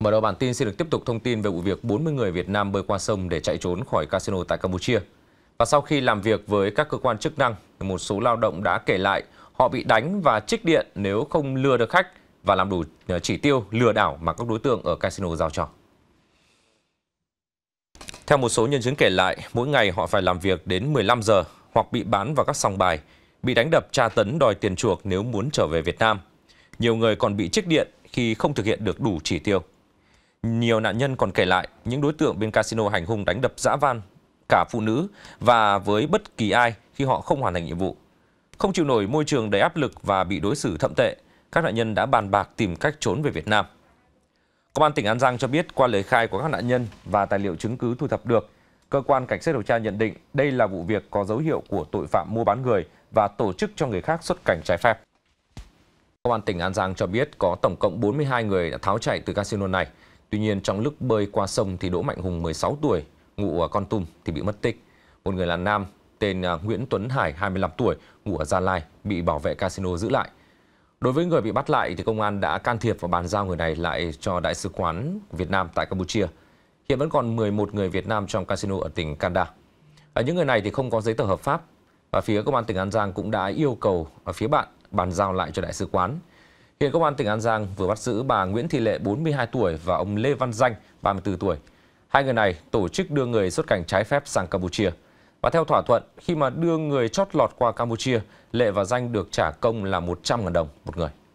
Mở đầu bản tin xin được tiếp tục thông tin về vụ việc 40 người Việt Nam bơi qua sông để chạy trốn khỏi casino tại Campuchia. Và sau khi làm việc với các cơ quan chức năng, một số lao động đã kể lại họ bị đánh và trích điện nếu không lừa được khách và làm đủ ờ, chỉ tiêu lừa đảo mà các đối tượng ở casino giao cho. Theo một số nhân chứng kể lại, mỗi ngày họ phải làm việc đến 15 giờ hoặc bị bán vào các sòng bài, bị đánh đập tra tấn đòi tiền chuộc nếu muốn trở về Việt Nam. Nhiều người còn bị trích điện khi không thực hiện được đủ chỉ tiêu. Nhiều nạn nhân còn kể lại những đối tượng bên casino hành hung đánh đập dã van cả phụ nữ và với bất kỳ ai khi họ không hoàn thành nhiệm vụ. Không chịu nổi môi trường đầy áp lực và bị đối xử thậm tệ, các nạn nhân đã bàn bạc tìm cách trốn về Việt Nam. Công an tỉnh An Giang cho biết qua lời khai của các nạn nhân và tài liệu chứng cứ thu thập được, cơ quan cảnh sát điều tra nhận định đây là vụ việc có dấu hiệu của tội phạm mua bán người và tổ chức cho người khác xuất cảnh trái phép. Công an tỉnh An Giang cho biết có tổng cộng 42 người đã tháo chạy từ casino này. Tuy nhiên trong lúc bơi qua sông thì Đỗ Mạnh Hùng 16 tuổi, ngụ ở Con Tum thì bị mất tích. Một người là nam tên à, Nguyễn Tuấn Hải 25 tuổi, ngụ ở Gia Lai bị bảo vệ casino giữ lại. Đối với người bị bắt lại thì công an đã can thiệp và bàn giao người này lại cho đại sứ quán Việt Nam tại Campuchia. Hiện vẫn còn 11 người Việt Nam trong casino ở tỉnh Kanda. Ở những người này thì không có giấy tờ hợp pháp và phía công an tỉnh An Giang cũng đã yêu cầu ở à, phía bạn bàn giao lại cho đại sứ quán. Hiện Công an tỉnh An Giang vừa bắt giữ bà Nguyễn Thị Lệ 42 tuổi và ông Lê Văn Danh 34 tuổi. Hai người này tổ chức đưa người xuất cảnh trái phép sang Campuchia. Và theo thỏa thuận, khi mà đưa người chót lọt qua Campuchia, Lệ và Danh được trả công là 100.000 đồng một người.